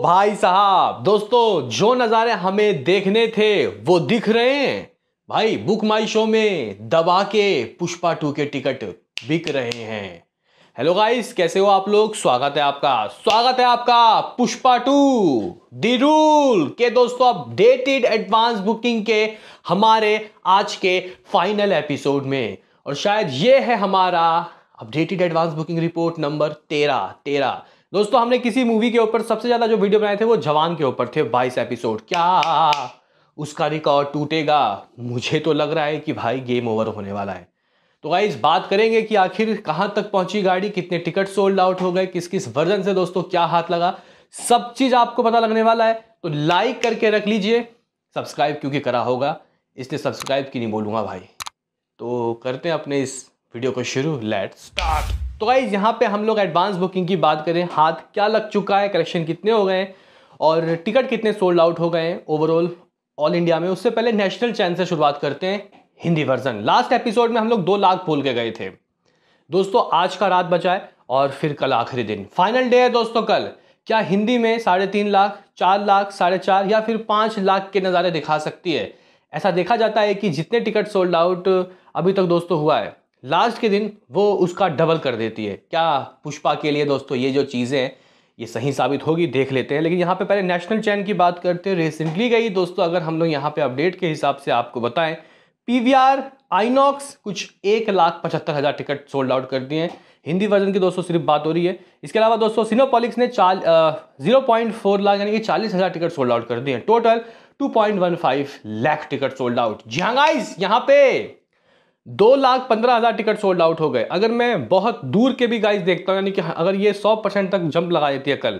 भाई साहब दोस्तों जो नज़ारे हमें देखने थे वो दिख रहे हैं भाई बुक माई शो में दबा के पुष्पा टू के टिकट बिक रहे हैं हेलो गाइस कैसे हो आप लोग स्वागत है आपका स्वागत है आपका पुष्पा टू दी रूल के दोस्तों डेटेड एडवांस बुकिंग के हमारे आज के फाइनल एपिसोड में और शायद ये है हमारा updated advance booking report number तेरह तेरह दोस्तों हमने किसी मूवी के ऊपर सबसे ज्यादा जो वीडियो बनाए थे वो जवान के ऊपर थे बाईस एपिसोड क्या उसका रिकॉर्ड टूटेगा मुझे तो लग रहा है कि भाई गेम ओवर होने वाला है तो गाइज बात करेंगे कि आखिर कहाँ तक पहुंची गाड़ी कितने टिकट सोल्ड आउट हो गए किस किस वर्जन से दोस्तों क्या हाथ लगा सब चीज आपको पता लगने वाला है तो लाइक करके रख लीजिए सब्सक्राइब क्योंकि करा होगा इसलिए सब्सक्राइब की नहीं बोलूँगा भाई तो करते हैं अपने इस वीडियो को शुरू लेट स्टार्ट तो गाइज यहाँ पे हम लोग एडवांस बुकिंग की बात करें हाथ क्या लग चुका है कलेक्शन कितने हो गए और टिकट कितने सोल्ड आउट हो गए ओवरऑल ऑल इंडिया में उससे पहले नेशनल चैन से शुरुआत करते हैं हिंदी वर्जन लास्ट एपिसोड में हम लोग दो लाख बोल के गए थे दोस्तों आज का रात बचाए और फिर कल आखिरी दिन फाइनल डे है दोस्तों कल क्या हिंदी में साढ़े तीन लाख चार लाख साढ़े चार या फिर पाँच लाख के नज़ारे दिखा सकती है ऐसा देखा जाता है कि जितने टिकट सोल्ड आउट अभी तक दोस्तों हुआ है लास्ट के दिन वो उसका डबल कर देती है क्या पुष्पा के लिए दोस्तों ये जो चीज़ें हैं ये सही साबित होगी देख लेते हैं लेकिन यहाँ पे पहले नेशनल चैन की बात करते हैं रिसेंटली गई दोस्तों अगर हम लोग यहाँ पे अपडेट के हिसाब से आपको बताएं पीवीआर आइनॉक्स कुछ एक लाख पचहत्तर हज़ार टिकट सोल्ड आउट कर दिए हैं हिंदी वर्जन की दोस्तों सिर्फ बात हो रही है इसके अलावा दोस्तों सिनोपॉलिक्स ने चाल जीरो पॉइंट फोर लाख यानी कि चालीस हज़ार टिकट सोल्ड आउट कर दिए हैं total two point one five lakh ticket sold out जी हाँ गाइस यहाँ पे दो लाख पंद्रह हज़ार टिकट सोल्ड आउट हो गए अगर मैं बहुत दूर के भी गाइस देखता हूँ यानी कि हाँ, अगर ये सौ परसेंट तक जंप लगा देती है कल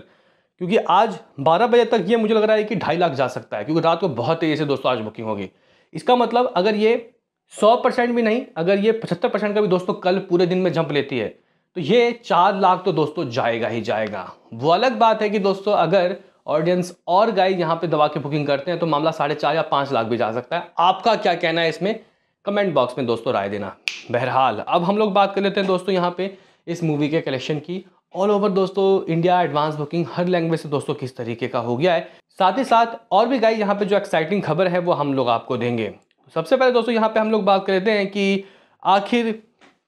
क्योंकि आज बारह बजे तक ये मुझे लग रहा है कि ढाई लाख जा सकता है क्योंकि रात को बहुत तेज़ी से दोस्तों आज बुकिंग होगी इसका मतलब अगर ये सौ परसेंट भी नहीं अगर ये पचहत्तर परसेंट का भी दोस्तों कल पूरे दिन में जंप लेती है तो ये चार लाख तो दोस्तों जाएगा ही जाएगा वो अलग बात है कि दोस्तों अगर ऑडियंस और गाइज यहाँ पे दवा के बुकिंग करते हैं तो मामला साढ़े चार या पाँच लाख भी जा सकता है आपका क्या कहना है इसमें कमेंट बॉक्स में दोस्तों राय देना बहरहाल अब हम लोग बात कर लेते हैं दोस्तों यहाँ पे इस मूवी के कलेक्शन की ऑल ओवर दोस्तों इंडिया एडवांस बुकिंग हर लैंग्वेज से दोस्तों किस तरीके का हो गया है साथ ही साथ और भी गाइस यहाँ पे जो एक्साइटिंग खबर है वो हम लोग आपको देंगे सबसे पहले दोस्तों यहाँ पे हम लोग बात कर लेते हैं कि आखिर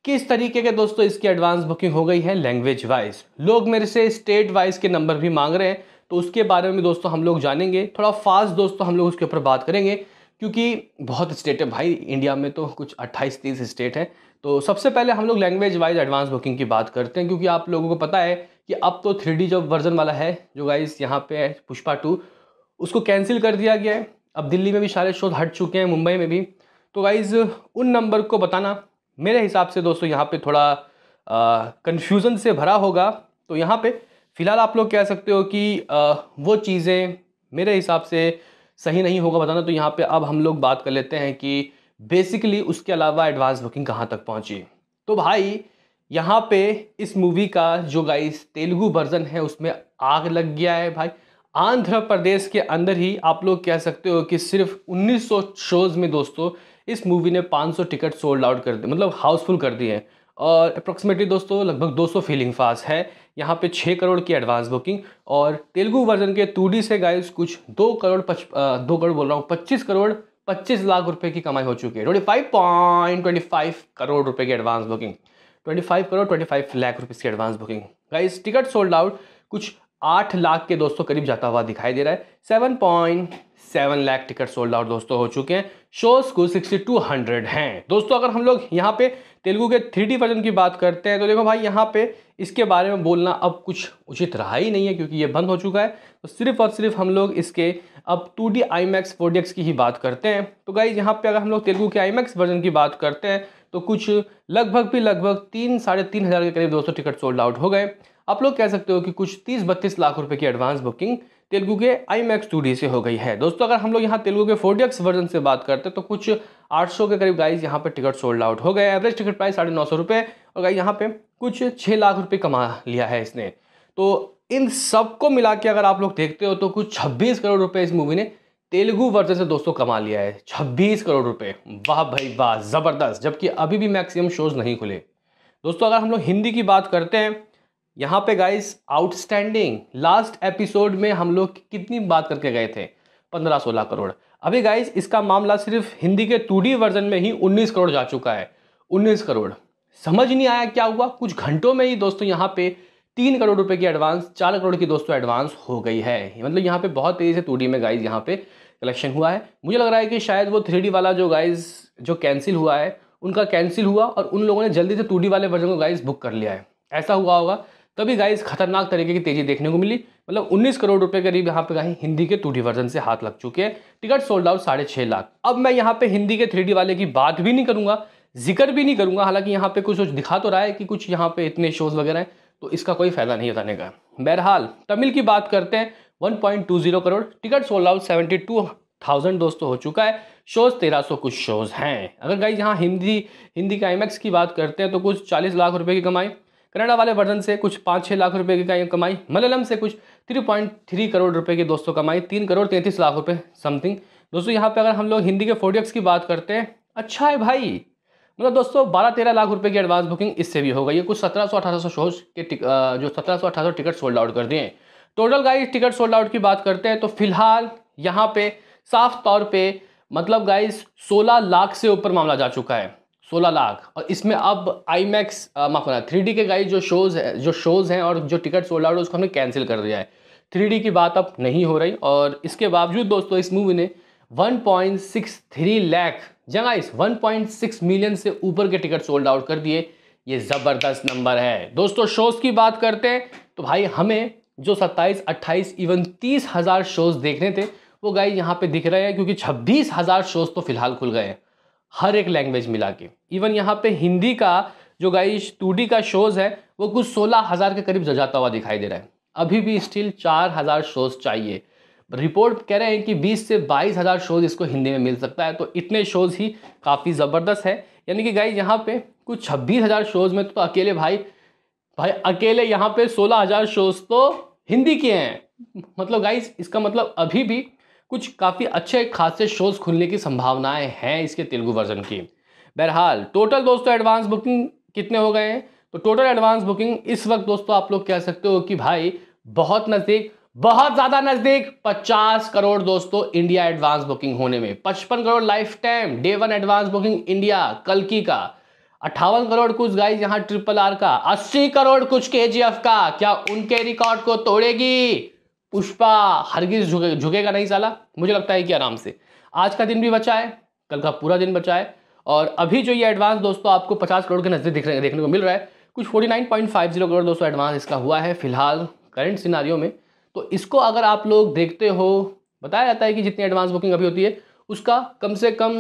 किस तरीके के दोस्तों इसकी एडवांस बुकिंग हो गई है लैंग्वेज वाइज लोग मेरे से स्टेट वाइज के नंबर भी मांग रहे हैं तो उसके बारे में दोस्तों हम लोग जानेंगे थोड़ा फास्ट दोस्तों हम लोग उसके ऊपर बात करेंगे क्योंकि बहुत स्टेट है भाई इंडिया में तो कुछ 28 तीस स्टेट हैं तो सबसे पहले हम लोग लैंग्वेज वाइज एडवांस बुकिंग की बात करते हैं क्योंकि आप लोगों को पता है कि अब तो थ्री जो वर्जन वाला है जो गाइस यहाँ पे है पुष्पा टू उसको कैंसिल कर दिया गया है अब दिल्ली में भी सारे शोध हट चुके हैं मुंबई में भी तो गाइज़ उन नंबर को बताना मेरे हिसाब से दोस्तों यहाँ पे थोड़ा कन्फ्यूज़न से भरा होगा तो यहाँ पे फ़िलहाल आप लोग कह सकते हो कि आ, वो चीज़ें मेरे हिसाब से सही नहीं होगा बताना तो यहाँ पे अब हम लोग बात कर लेते हैं कि बेसिकली उसके अलावा एडवांस बुकिंग कहाँ तक पहुँची तो भाई यहाँ पे इस मूवी का जो गाइस तेलुगु वर्जन है उसमें आग लग गया है भाई आंध्र प्रदेश के अंदर ही आप लोग कह सकते हो कि सिर्फ 1900 शोज़ में दोस्तों इस मूवी ने 500 टिकट सोल्ड आउट कर दी मतलब हाउसफुल कर दिए और अप्रोक्सीमेटली दोस्तों लगभग 200 फीलिंग फास्ट है यहाँ पे छः करोड़ की एडवांस बुकिंग और तेलुगु वर्जन के टू से गाइस कुछ दो करोड़ पच दो करोड़ बोल रहा हूँ पच्चीस करोड़ पच्चीस लाख रुपए की कमाई हो चुकी है twenty five point twenty five crore रुपए की advance booking twenty five crore twenty five lakh रुपए की advance booking guys ticket sold out कुछ आठ लाख के दोस्तों करीब जाता हुआ दिखाई दे रहा है seven point seven lakh ticket sold out दोस्तों हो चुके हैं शोज को सिक्सटी टू हंड्रेड हैं दोस्तों अगर हम लोग यहाँ पे तेलुगु के थ्री डी वर्जन की बात करते हैं तो देखो भाई यहाँ पे इसके बारे में बोलना अब कुछ उचित रहा ही नहीं है क्योंकि ये बंद हो चुका है तो सिर्फ और सिर्फ हम लोग इसके अब टू डी आई मैक्स की ही बात करते हैं तो गाइज यहाँ पे अगर हम लोग तेलुगु के आई मैक्स वर्जन की बात करते हैं तो कुछ लगभग भी लगभग तीन साढ़े तीन हज़ार के करीब दोस्तों टिकट सोल्ड आउट हो गए आप लोग कह सकते हो कि कुछ तीस बत्तीस लाख रुपए की एडवांस बुकिंग तेलुगु के आई मैक्स टू से हो गई है दोस्तों अगर हम लोग यहाँ तेलुगु के फोर्टी एक्स वर्जन से बात करते तो कुछ आठ के करीब गाइज यहाँ पर टिकट सोल्ड आउट हो गए एवरेज टिकट प्राइस साढ़े नौ सौ रुपये और गाइज यहाँ पर कुछ छः लाख रुपये कमा लिया है इसने तो इन सबको मिला के अगर आप लोग देखते हो तो कुछ छब्बीस करोड़ रुपये इस मूवी ने तेलुगु वर्जन से दोस्तों कमा लिया है 26 करोड़ रुपए वाह भाई वाह ज़बरदस्त जबकि अभी भी मैक्सिमम शोज़ नहीं खुले दोस्तों अगर हम लोग हिंदी की बात करते हैं यहाँ पे गाइस आउटस्टैंडिंग लास्ट एपिसोड में हम लोग कितनी बात करके गए थे 15-16 करोड़ अभी गाइस इसका मामला सिर्फ हिंदी के टू वर्जन में ही 19 करोड़ जा चुका है 19 करोड़ समझ नहीं आया क्या हुआ कुछ घंटों में ही दोस्तों यहाँ पे तीन करोड़ रुपए की एडवांस चार करोड़ की दोस्तों एडवांस हो गई है मतलब यहाँ पे बहुत तेज़ी से टू में गाइज यहाँ पे कलेक्शन हुआ है मुझे लग रहा है कि शायद वो थ्री वाला जो गाइज जो कैंसिल हुआ है उनका कैंसिल हुआ और उन लोगों ने जल्दी से टू वाले वर्जन को गाइज बुक कर लिया है ऐसा हुआ होगा तभी गाइज खतरनाक तरीके की तेज़ी देखने को मिली मतलब 19 करोड़ रुपए करीब यहाँ पे गाइज हिंदी के टू वर्जन से हाथ लग चुके हैं टिकट सोल्ड आउट साढ़े छः लाख अब मैं यहाँ पे हिंदी के थ्री वाले की बात भी नहीं करूँगा जिक्र भी नहीं करूँगा हालांकि यहाँ पे कुछ दिखा तो रहा है कि कुछ यहाँ पे इतने शोज़ वगैरह हैं तो इसका कोई फ़ायदा नहीं बताने का बहरहाल तमिल की बात करते हैं 1.20 crore ticket sold out seventy thousand दोस्तों हो चुका है शोज़ तेरह सौ कुछ शोज़ हैं अगर गाई यहाँ हिंदी हिंदी का एमएक्स की बात करते हैं तो कुछ चालीस लाख रुपए की कमाई कनाडा वाले वर्जन से कुछ पाँच छः लाख रुपए की कमाई मलयालम से कुछ थ्री पॉइंट थ्री करोड़ रुपए की दोस्तों कमाई तीन करोड़ तैंतीस लाख रुपये समथिंग दोस्तों यहाँ पे अगर हम लोग हिंदी के फोर्टी की बात करते हैं अच्छा है भाई मतलब दोस्तों बारह तेरह लाख रुपए की एडवांस बुकिंग इससे भी हो गई है कुछ सत्रह सौ अठारह सौ शोज के जो सत्रह सौ अठारह सौ टिकट सोल्ड आउट कर दिए total guys ticket sold out की बात करते हैं तो फिलहाल यहाँ पे साफ तौर पे मतलब गाइस सोलह लाख से ऊपर मामला जा चुका है सोलह लाख और इसमें अब आई मैक्स माफ करना थ्री के गाइज जो शोज़ है जो शोज़ हैं और जो टिकट सोल्ड आउट है उसको हमने कैंसिल कर दिया है थ्री की बात अब नहीं हो रही और इसके बावजूद दोस्तों इस मूवी ने थ्री लैख जंगाइस 1.6 मिलियन से ऊपर के टिकट सोल्ड आउट कर दिए ये ज़बरदस्त नंबर है दोस्तों शोज़ की बात करते हैं तो भाई हमें जो 27, 28 इवन तीस हज़ार शोज़ देखने थे वो गाय यहाँ पे दिख रहे हैं क्योंकि छब्बीस हज़ार शोज़ तो फिलहाल खुल गए हैं हर एक लैंग्वेज मिला के इवन यहाँ पे हिंदी का जो गाइज टू का शोज़ है वो कुछ सोलह हज़ार के करीब जाता हुआ दिखाई दे रहा है अभी भी स्टिल चार हज़ार शोज़ चाहिए रिपोर्ट कह रहे हैं कि 20 से बाईस हज़ार शोज़ इसको हिंदी में मिल सकता है तो इतने शोज़ ही काफ़ी ज़बरदस्त है यानी कि गाइज यहाँ पे कुछ छब्बीस हज़ार शोज़ में तो अकेले भाई भाई अकेले यहाँ पे सोलह हज़ार शोज़ तो हिंदी के हैं मतलब गाइज इसका मतलब अभी भी कुछ काफ़ी अच्छे खासे शोज़ खुलने की संभावनाएँ हैं इसके तेलुगु वर्जन की बहरहाल टोटल दोस्तों एडवांस बुकिंग कितने हो गए हैं तो टोटल एडवांस बुकिंग इस वक्त दोस्तों आप लोग कह सकते हो कि भाई बहुत नज़दीक बहुत ज्यादा नजदीक 50 करोड़ दोस्तों इंडिया एडवांस बुकिंग होने में 55 crore lifetime day one advance booking India कल की का अट्ठावन करोड़ कुछ गाइस यहां ट्रिपल आर का 80 करोड़ कुछ के का क्या उनके रिकॉर्ड को तोड़ेगी पुष्पा हरगिज झुके झुकेगा नहीं साला मुझे लगता है कि आराम से आज का दिन भी बचा है कल का पूरा दिन बचा है और अभी जो ये एडवांस दोस्तों आपको पचास करोड़ के नज़दीक दिख रहे देखने को मिल रहा है कुछ forty nine point five zero crore दोस्तों एडवांस इसका हुआ है फिलहाल करंट सिनारियों में तो इसको अगर आप लोग देखते हो बताया जाता है कि जितनी एडवांस बुकिंग अभी होती है उसका कम से कम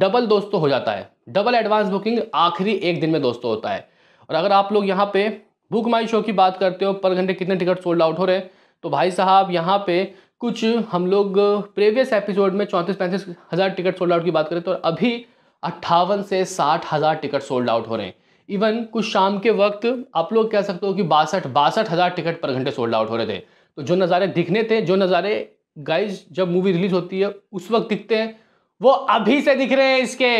डबल दोस्तों हो जाता है डबल एडवांस बुकिंग आखिरी एक दिन में दोस्तों होता है और अगर आप लोग यहाँ पे बुक माई शो की बात करते हो पर घंटे कितने टिकट सोल्ड आउट हो रहे हैं तो भाई साहब यहाँ पे कुछ हम लोग प्रीवियस एपिसोड में चौंतीस पैंतीस हज़ार टिकट सोल्ड आउट की बात करें तो अभी अट्ठावन से साठ हज़ार टिकट सोल्ड आउट हो रहे हैं इवन कुछ शाम के वक्त आप लोग कह सकते हो कि बासठ बासठ हज़ार टिकट पर घंटे सोल्ड आउट हो रहे थे तो जो नज़ारे दिखने थे जो नज़ारे गाइज जब मूवी रिलीज होती है उस वक्त दिखते हैं वो अभी से दिख रहे हैं इसके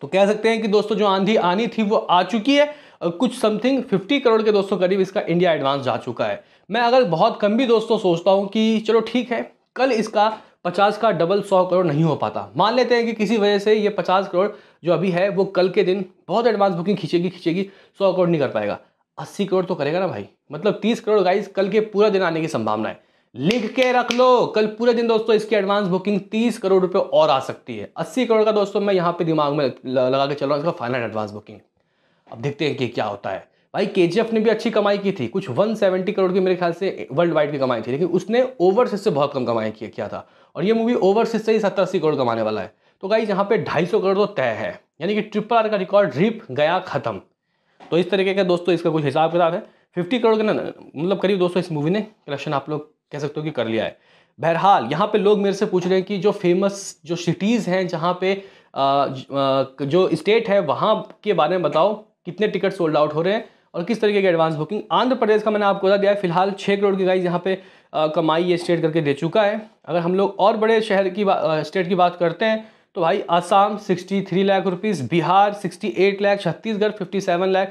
तो कह सकते हैं कि दोस्तों जो आंधी आनी थी वो आ चुकी है और कुछ समथिंग 50 करोड़ के दोस्तों करीब इसका इंडिया एडवांस जा चुका है मैं अगर बहुत कम भी दोस्तों सोचता हूँ कि चलो ठीक है कल इसका पचास का डबल सौ करोड़ नहीं हो पाता मान लेते हैं कि किसी वजह से ये पचास करोड़ जो अभी है वो कल के दिन बहुत एडवांस बुकिंग खींचेगी खींचेगी सौ करोड़ नहीं कर पाएगा अस्सी करोड़ तो करेगा ना भाई मतलब तीस करोड़ गाइस कल के पूरा दिन आने की संभावना है लिख के रख लो कल पूरे दिन दोस्तों इसकी एडवांस बुकिंग तीस करोड़ रुपए और आ सकती है अस्सी करोड़ का दोस्तों मैं यहाँ पे दिमाग में लगा के चल रहा हूँ इसका फाइनल एडवांस बुकिंग अब देखते हैं कि क्या होता है भाई के ने भी अच्छी कमाई की थी कुछ 170 करोड़ की मेरे ख्याल से वर्ल्ड वाइड की कमाई थी लेकिन उसने ओवरसीज से बहुत कम कमाई किया था और ये मूवी ओवरसीज से ही सत्तर अस्सी करोड़ कमाने वाला है तो गाइज यहाँ पे ढाई करोड़ तो तय है यानी कि ट्रिपल आर का रिकॉर्ड रिप गया खत्म तो इस तरीके का दोस्तों इसका कुछ हिसाब किताब है फिफ्टी करोड़ के मतलब करीब दोस्तों इस मूवी ने कलेक्शन आप लोग कह सकते हो कि कर लिया है बहरहाल यहाँ पे लोग मेरे से पूछ रहे हैं कि जो फेमस जो सिटीज़ हैं जहाँ पे जो स्टेट है वहाँ के बारे में बताओ कितने टिकट सोल्ड आउट हो रहे हैं और किस तरीके की एडवांस बुकिंग आंध्र प्रदेश का मैंने आपको बता दिया है फिलहाल छः करोड़ की गाइज यहाँ पे कमाई ये स्टेट करके दे चुका है अगर हम लोग और बड़े शहर की स्टेट की बात करते हैं तो भाई असम 63 लाख रुपीस बिहार 68 लाख छत्तीसगढ़ 57 लाख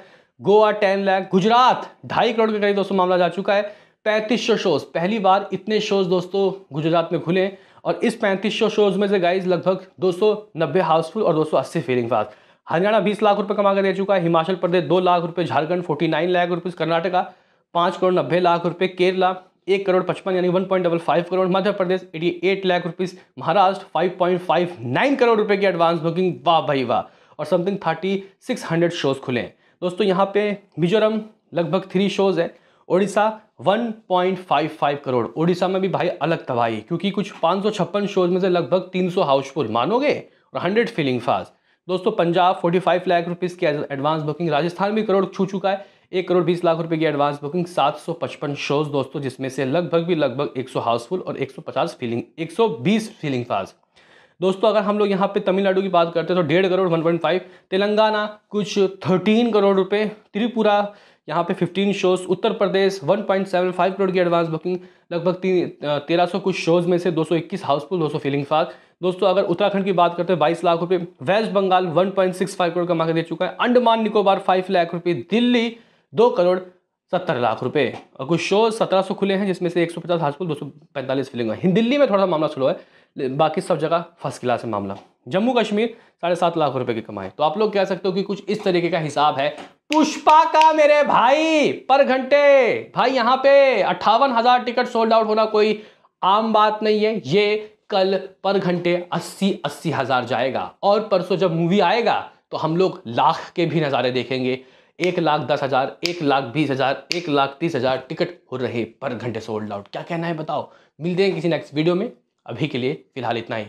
गोवा 10 लाख गुजरात ढाई करोड़ के करीब दोस्तों मामला जा चुका है पैंतीस सौ शोज पहली बार इतने शोज दोस्तों गुजरात में खुले और इस पैंतीस सौ शोज में से गाइज लगभग नब्बे हाउसफुल और अस्सी फीलिंग फास्ट हरियाणा बीस लाख रुपए कमा कर दे चुका है हिमाचल प्रदेश दो लाख रुपए Jharkhand forty nine lakh rupees Karnataka पाँच करोड़ नब्बे लाख रुपए केरला एक करोड़ पचपन यानी one point double five crore Madhya Pradesh eighty eight lakh rupees Maharashtra five point five nine crore रुपए की एडवांस बुकिंग वाह भाई वाह और something thirty six hundred shows खुले दोस्तों यहाँ पे मिजोरम लगभग थ्री शोज़ हैं ओडिशा फाइव करोड़ ओडिशा में भी भाई अलग तबाही क्योंकि कुछ पाँच शोज में से लगभग 300 हाउसफुल मानोगे और हंड्रेड फीलिंग फास्ट दोस्तों Punjab forty five lakh rupees की एडवांस बुकिंग राजस्थान भी करोड़ छू चुका है एक करोड़ बीस लाख रुपए की एडवांस बुकिंग सात सौ पचपन शोज दोस्तों जिसमें से लगभग भी लगभग एक सौ हाउसफुल और एक सौ पचास फीलिंग एक सौ बीस फीलिंग फाज दोस्तों अगर हम लोग यहाँ पे तमिलनाडु की बात करते हैं तो डेढ़ crore one point five Telangana कुछ थर्टीन करोड़ रुपए त्रिपुरा यहाँ पे fifteen shows Uttar Pradesh one point seven five crore की एडवांस बुकिंग लगभग तीन तेरह सौ कुछ शोज में से दो सौ इक्कीस हाउसफुल दो सौ फीलिंग फाज दोस्तों अगर उत्तराखंड की बात करते हैं बाईस लाख रुपए west Bengal one point six five crore का के दे चुका है अंडमान निकोबार फाइव लाख रुपए दिल्ली दो करोड़ सत्तर लाख रुपए और कुछ शो सत्रह सौ खुले हैं जिसमें से एक सौ पचास हाजपुल दो सौ पैंतालीस फिलिंग है दिल्ली में थोड़ा सा मामला स्लो है बाकी सब जगह फर्स्ट क्लास है मामला जम्मू कश्मीर साढ़े सात लाख रुपए की कमाई तो आप लोग कह सकते हो कि कुछ इस तरीके का हिसाब है पुष्पा का मेरे भाई पर घंटे भाई यहाँ पे अट्ठावन हजार टिकट सोल्ड आउट होना कोई आम बात नहीं है ये कल पर घंटे अस्सी अस्सी हजार जाएगा और परसों जब मूवी आएगा तो हम लोग लाख के भी नज़ारे देखेंगे एक लाख दस हज़ार एक लाख बीस हज़ार एक लाख तीस हज़ार टिकट हो रहे पर घंटे सोल्ड आउट क्या कहना है बताओ मिलते हैं किसी नेक्स्ट वीडियो में अभी के लिए फ़िलहाल इतना ही